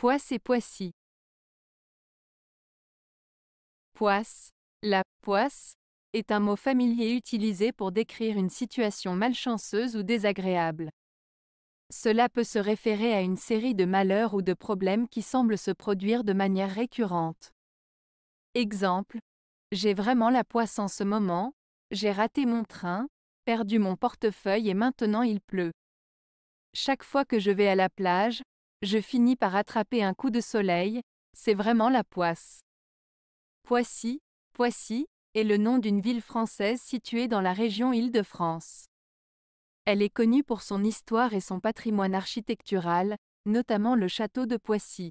Poisse et poissy. Poisse, la poisse, est un mot familier utilisé pour décrire une situation malchanceuse ou désagréable. Cela peut se référer à une série de malheurs ou de problèmes qui semblent se produire de manière récurrente. Exemple, j'ai vraiment la poisse en ce moment, j'ai raté mon train, perdu mon portefeuille et maintenant il pleut. Chaque fois que je vais à la plage, je finis par attraper un coup de soleil, c'est vraiment la poisse. Poissy, Poissy, est le nom d'une ville française située dans la région Île-de-France. Elle est connue pour son histoire et son patrimoine architectural, notamment le château de Poissy.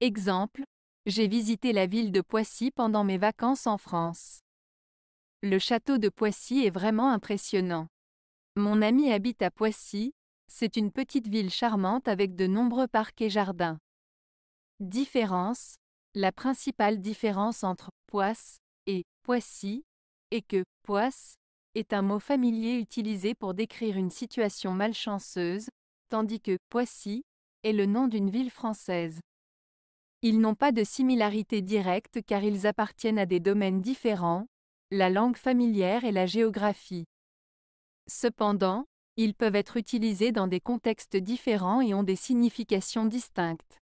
Exemple, j'ai visité la ville de Poissy pendant mes vacances en France. Le château de Poissy est vraiment impressionnant. Mon ami habite à Poissy, c'est une petite ville charmante avec de nombreux parcs et jardins. Différence La principale différence entre Poisse et Poissy est que Poisse est un mot familier utilisé pour décrire une situation malchanceuse, tandis que Poissy est le nom d'une ville française. Ils n'ont pas de similarité directe car ils appartiennent à des domaines différents, la langue familière et la géographie. Cependant, ils peuvent être utilisés dans des contextes différents et ont des significations distinctes.